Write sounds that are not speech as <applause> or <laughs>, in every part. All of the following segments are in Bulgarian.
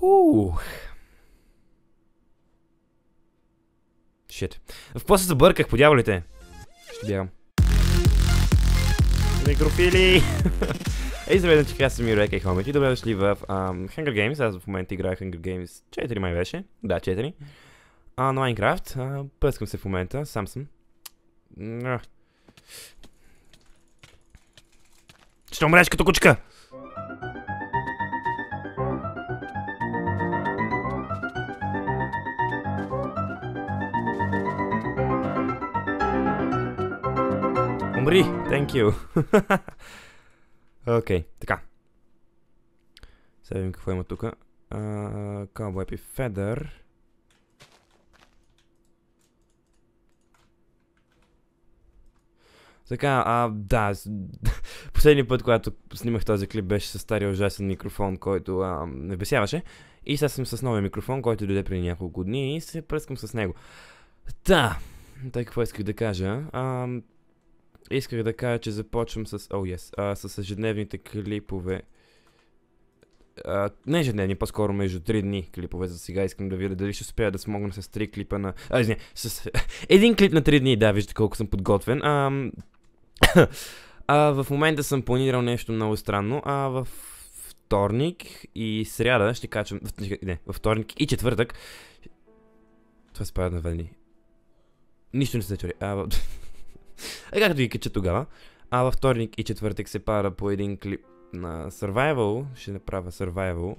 Хух. Шит. В какво се забърках, по дяволите? Ще бягам. Некрофили! <laughs> Ей, здравейте, че аз съм Юрек и Хомич и добре дошли в um, Hunger Games. Аз в момента играя Hunger Games 4 май беше. Да, 4. А, на Minecraft. А, пръскам се в момента, сам съм. Ще умреш като кучка! Умри! Thank you! <laughs> Окей, okay, така. Сега видим какво има тук. Cowboy uh, Feather. Така, а, да, <laughs> последния път, когато снимах този клип, беше с стария ужасен микрофон, който а, не бесяваше. И сега съм с новия микрофон, който дойде преди няколко дни и се пръскам с него. Та, тъй какво исках да кажа. А, исках да кажа, че започвам с, oh yes, а, с ежедневните клипове. А, не ежедневни, по-скоро между 3 дни клипове за сега. Искам да видя дали ще успея да смогна с 3 клипа на... А, не, с... <laughs> Един клип на 3 дни, да, виждате колко съм подготвен. А, <coughs> а, в момента съм планирал нещо много странно. А, в вторник и сряда ще качвам... Не, във вторник и четвъртък... Това спада на дни. Нищо не се чури. А, <laughs> А както ги кача тогава. А във вторник и четвъртък се пара по един клип на Survival. Ще направя Survival.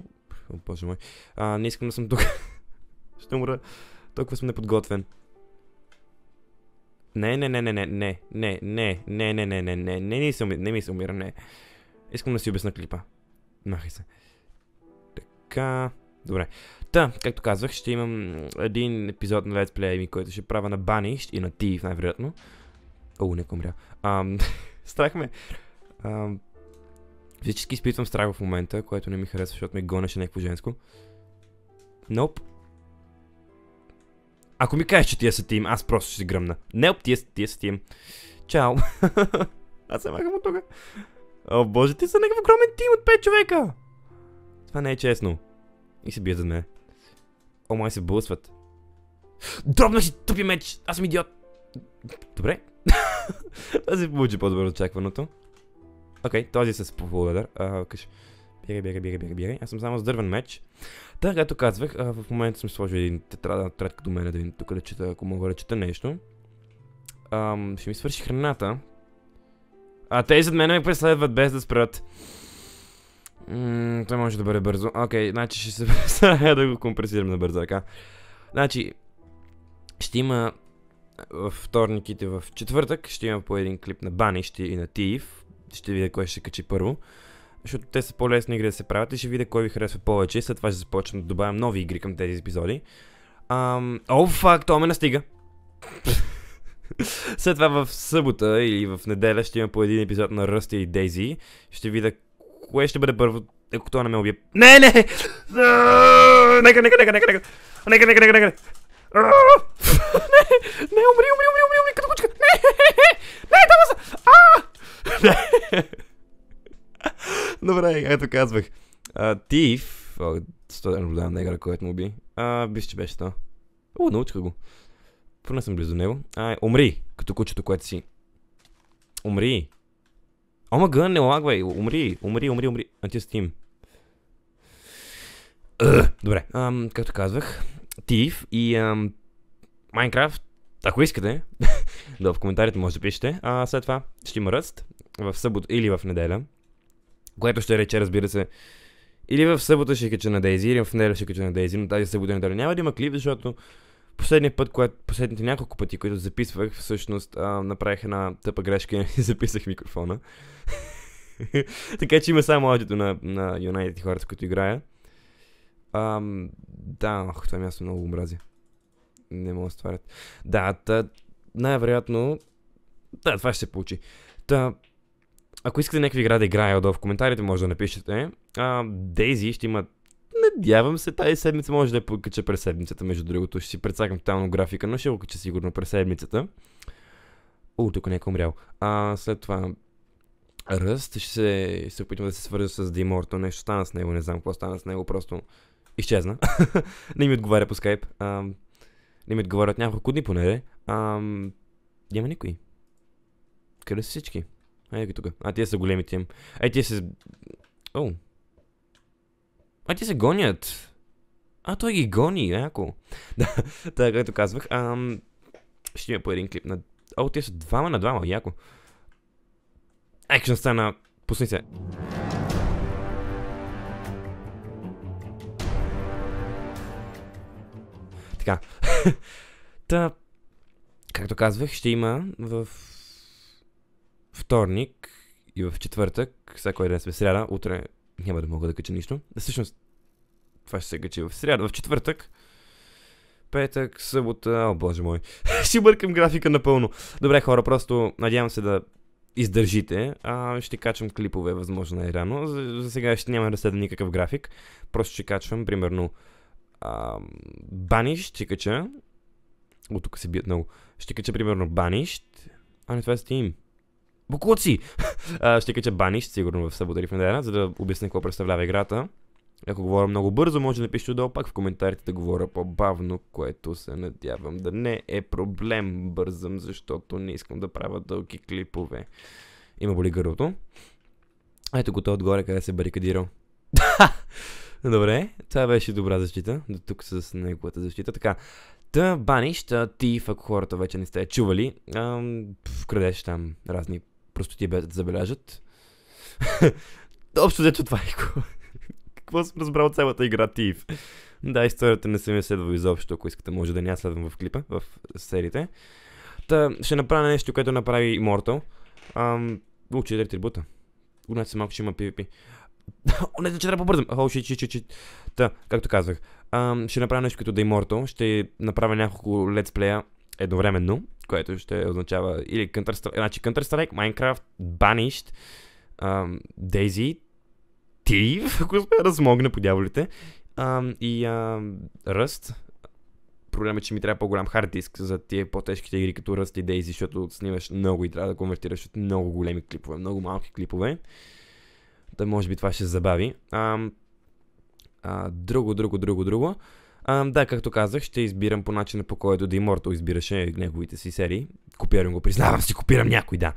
О, боже мой. А, не искам да съм тук. Ще умра. Толкова съм неподготвен. Не, не, не, не, не, не, не, не, не, не, не, не, не, не, не, не, не ми се умира, не. Искам да си обясна клипа. Махай се. Така. Добре. Та, както казвах, ще имам един епизод на Let's Play, който ще правя на Бани и на Thief, най-вероятно. О, не умря. Ам, <laughs> страх ме... Ам, изпитвам страх в момента, което не ми харесва, защото ме гонеше някакво женско. Ноп. Nope. Ако ми кажеш, че тия са тим, аз просто ще си гръмна. nope, тия, тия са тим. Чао. <laughs> аз се махам от тук. О, боже, ти са някакъв огромен тим от 5 човека. Това не е честно. И се бият за мен. О, май се блъсват. <gasps> Дробна си, тъпи меч! Аз съм идиот! Добре. <laughs> се получи по-добър очакваното. Окей, okay, този с полудър. Кажи. Бери, бери, бери, бери, бери. Аз съм само с дървен меч. Та, както казвах, в момента съм сложил един тетрада трет като мен да видим тук да чета, ако мога да чета нещо. ще ми свърши храната. А те зад мене ме преследват без да спрат. той може да бъде бързо. Окей, okay, значи ще се <laughs> да го компресирам на бързо така. Значи, ще има във вторниките в четвъртък ще има по един клип на Бани ще, и на Тиев. Ще видя кой ще качи първо. Защото те са по-лесни игри да се правят и ще видя кой ви харесва повече. след това ще започна да добавям нови игри към тези епизоди. Ам... О, факт, то ме настига. <laughs> след това в събота или в неделя ще има по един епизод на Ръсти и Дейзи. Ще видя кое ще бъде първо, ако това не ме убие. Не, не! <laughs> Нека, нека, нека, нека, нека! Нека, нека, нека, нека! Не, умри, умри, умри, умри, умри, като кучка! Не, не, дава се! А! Добре, ето казвах. Тиф, студен наблюдавам негра, който му би. Биш, че беше то. О, научка го. Поне съм близо до него. Ай, умри, като кучето, което си. Умри. Омага, не лагвай, умри, умри, умри, умри. Антистим. Е, добре, както казвах, Тиф и Майнкрафт, ако искате, <laughs> да в коментарите може да пишете. А след това ще има ръст в събота или в неделя, което ще рече, разбира се, или в събота ще кача на Дейзи, или в неделя ще кача на Дейзи, но тази събота неделя няма да има клип, защото последния път, което, последните няколко пъти, които записвах, всъщност а, направих една тъпа грешка и <laughs> записах микрофона. <laughs> така че има само аудито на, на United хората, които играя. Ам, да, ох, това място много омрази. Не мога да стварят. Да, та, най-вероятно... Да, това ще се получи. Та, ако искате някакви игра да играя отдолу в коментарите, може да напишете. А, Дейзи ще има... Надявам се, тази седмица може да я покача през седмицата, между другото. Ще си предсакам тотално графика, но ще го кача сигурно през седмицата. О, тук някой е умрял. А, след това Ръст ще се, се опитвам да се свържа с Диморто. Нещо стана с него, не знам какво стана с него, просто изчезна. <laughs> не ми отговаря по скайп. А, не ми отговарят няколко дни поне. А, няма никой. Къде са всички? Ей ги тук. А, тия са големите им. Ай, тия се... О. А, тия се гонят. А, той ги гони, яко. <laughs> Да, така, както казвах. Ам... Ще има по един клип на... О, тия са двама на двама, яко. Екшен стана... Пусни се. Така. <laughs> Та, както казвах, ще има в вторник и в четвъртък, всяко ден сме сряда, утре няма да мога да кача нищо. Всъщност, това ще се качи в сряда, в четвъртък, петък, събота, о боже мой, <laughs> ще бъркам графика напълно. Добре хора, просто надявам се да издържите, а ще качвам клипове възможно най-рано. За, за сега ще няма да следа никакъв график, просто ще качвам примерно а, Баниш ще кача. О, тук се бият много. Ще кача примерно Баниш. А, не, това е Steam. Букуци! <laughs> ще кача Баниш, сигурно в събота или в неделя, за да обясня какво представлява играта. Ако говоря много бързо, може да напишете отдолу пак в коментарите да говоря по-бавно, което се надявам да не е проблем. Бързам, защото не искам да правя дълги клипове. Има боли гърлото. Ето го той отгоре, къде се барикадирал. <laughs> Добре, това беше добра защита. До тук с неговата защита. Така, Та, баниш, тиф, ако хората вече не сте чували, вкрадеш там разни простоти без да забележат. <laughs> Общо взето това е <laughs> Какво съм разбрал от цялата игра Тиф? Да, историята не съм я следвал изобщо, ако искате, може да не я следвам в клипа, в сериите. Та, ще направя нещо, което направи Immortal. Ам, учи трибута. Гонете се малко, ще има PvP. <laughs> не, значи трябва побързам. О, ши, ши, ши. Та, както казах, ам, ще направя нещо като Дейморто. Ще направя няколко летсплея едновременно, което ще означава или Counter-Strike, значи Counter-Strike, Minecraft, Banished, ам, Daisy, Thief, <laughs> ако сме размогне по дяволите, ам, и ам, Rust. Проблема е, че ми трябва по-голям хард диск за тия по-тежките игри като Rust и Daisy, защото снимаш много и трябва да конвертираш от много големи клипове, много малки клипове. Той може би това ще забави. А, а, друго, друго, друго, друго. А, да, както казах, ще избирам по начина по който The Immortal избираше неговите си серии. Копирам го, признавам си, копирам някой, да.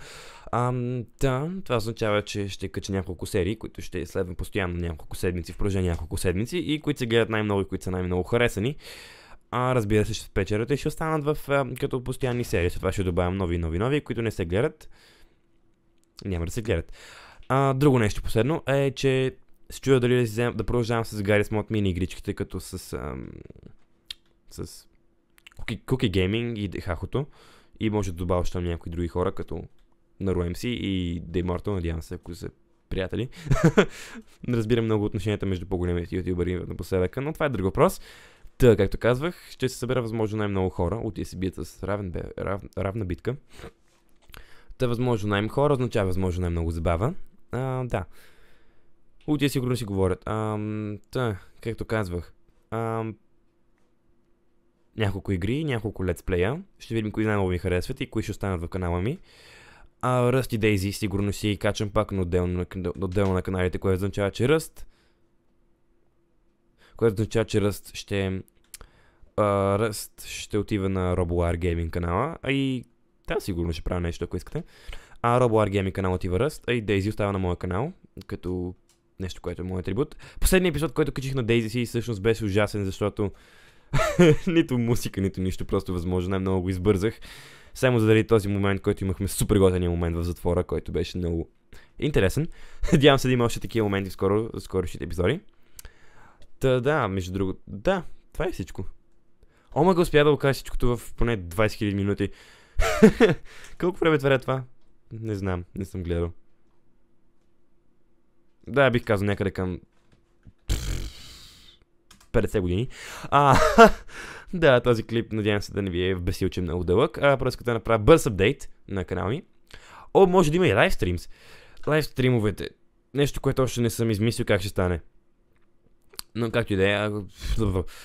А, да, това означава, че ще кача няколко серии, които ще следвам постоянно няколко седмици, в продължение няколко седмици и които се гледат най-много и които са най-много харесани. А, разбира се, ще спечелят и ще останат в, а, като постоянни серии. След това ще добавям нови, нови, нови, които не се гледат. Няма да се гледат. А, друго нещо последно е, че се чуя дали да, взем, да продължавам с Гарри Смот мини игричките, като с, ам, с Cookie, Gaming и Хахото. И може да добавя още някои други хора, като Наруем си и Дей надявам се, ако са приятели. Не <laughs> разбирам много отношенията между по-големите ютубъри напоследък, но това е друг въпрос. Та, както казвах, ще се събера възможно най-много хора. от се бият с равен, рав, равна битка. Та, възможно най-много хора означава възможно най-много забава. А, да. Лутия сигурно си говорят. А, та, както казвах. А, няколко игри, няколко летсплея. Ще видим кои най-много ми харесват и кои ще останат в канала ми. А Ръст и Дейзи сигурно си качам пак на отделно, на, отделно на каналите, което означава, че Ръст... Което означава, че Ръст ще... А, Ръст ще отива на RoboR Gaming канала, а и да, сигурно ще правя нещо, ако искате. А RoboRGM каналът ти въръст, а и Дейзи остава на моя канал, като нещо, което е моят атрибут. Последният епизод, който качих на Дейзи си, всъщност беше ужасен, защото <laughs> нито музика, нито нищо, просто възможно най-много го избързах. Само заради този момент, който имахме супер готения момент в затвора, който беше много интересен. <laughs> Надявам се да има още такива моменти в скоро, ще епизоди. Та да, между другото, да, това е всичко. Омага успя да го кажа всичкото в поне 20 000 минути. <laughs> Колко време тваря това? Не знам, не съм гледал. Да, бих казал някъде към 50 години. А, <laughs> да, този клип надявам се да не ви е вбесил, че е много дълъг. А, просто да направя бърз апдейт на канала ми. О, може да има и Лайв стримовете. Нещо, което още не съм измислил как ще стане. Но както и да е,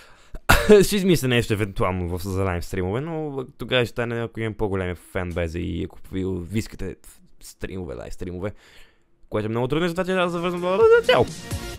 <laughs> <laughs> ще измисля нещо евентуално в за стримове, но тогава ще стане, ако имам по-големи фенбези и ако ви искате стримове, лайв стримове, което е много трудно, затова че да завързвам. Чао! Е